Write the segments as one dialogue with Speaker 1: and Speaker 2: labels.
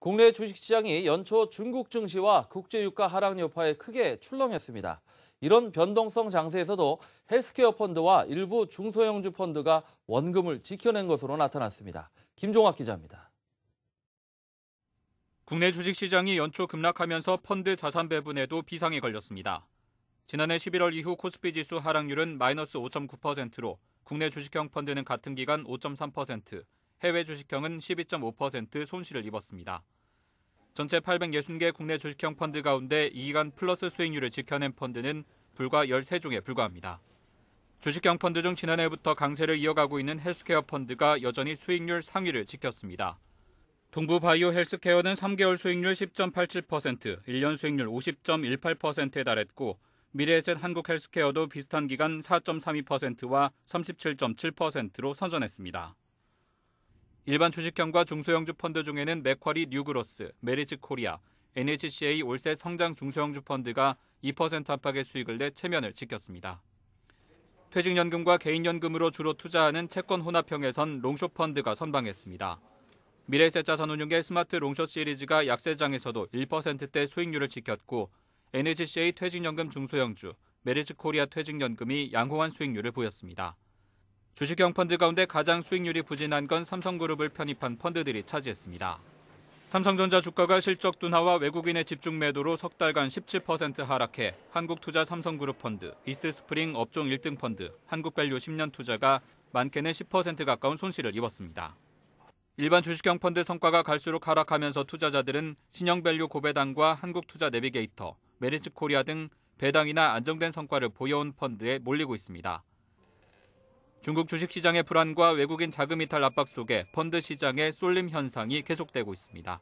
Speaker 1: 국내 주식시장이 연초 중국 증시와 국제유가 하락 여파에 크게 출렁였습니다. 이런 변동성 장세에서도 헬스케어 펀드와 일부 중소형주 펀드가 원금을 지켜낸 것으로 나타났습니다. 김종학 기자입니다.
Speaker 2: 국내 주식시장이 연초 급락하면서 펀드 자산 배분에도 비상이 걸렸습니다. 지난해 11월 이후 코스피 지수 하락률은 마이너스 5.9%로 국내 주식형 펀드는 같은 기간 5.3%, 해외 주식형은 12.5% 손실을 입었습니다. 전체 860개 국내 주식형 펀드 가운데 2기간 플러스 수익률을 지켜낸 펀드는 불과 13종에 불과합니다. 주식형 펀드 중 지난해부터 강세를 이어가고 있는 헬스케어 펀드가 여전히 수익률 상위를 지켰습니다. 동부바이오 헬스케어는 3개월 수익률 10.87%, 1년 수익률 50.18%에 달했고 미래에셋 한국헬스케어도 비슷한 기간 4.32%와 37.7%로 선전했습니다. 일반 주식형과 중소형주 펀드 중에는 맥쿼리 뉴그로스, 메리츠 코리아, NHCA 올세 성장 중소형주 펀드가 2% 안팎의 수익을 내 체면을 지켰습니다. 퇴직연금과 개인연금으로 주로 투자하는 채권 혼합형에선 롱쇼 펀드가 선방했습니다. 미래세자 선운용의 스마트 롱쇼 시리즈가 약세장에서도 1%대 수익률을 지켰고 NHCA 퇴직연금 중소형주, 메리츠 코리아 퇴직연금이 양호한 수익률을 보였습니다. 주식형 펀드 가운데 가장 수익률이 부진한 건 삼성그룹을 편입한 펀드들이 차지했습니다. 삼성전자 주가가 실적 둔화와 외국인의 집중 매도로 석 달간 17% 하락해 한국투자 삼성그룹 펀드, 이스트스프링 업종 1등 펀드, 한국밸류 10년 투자가 많게는 10% 가까운 손실을 입었습니다. 일반 주식형 펀드 성과가 갈수록 하락하면서 투자자들은 신형밸류 고배당과 한국투자 내비게이터, 메리츠 코리아 등 배당이나 안정된 성과를 보여온 펀드에 몰리고 있습니다. 중국 주식시장의 불안과 외국인 자금 이탈 압박 속에 펀드 시장의 쏠림 현상이 계속되고 있습니다.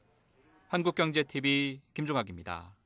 Speaker 2: 한국경제TV 김종학입니다.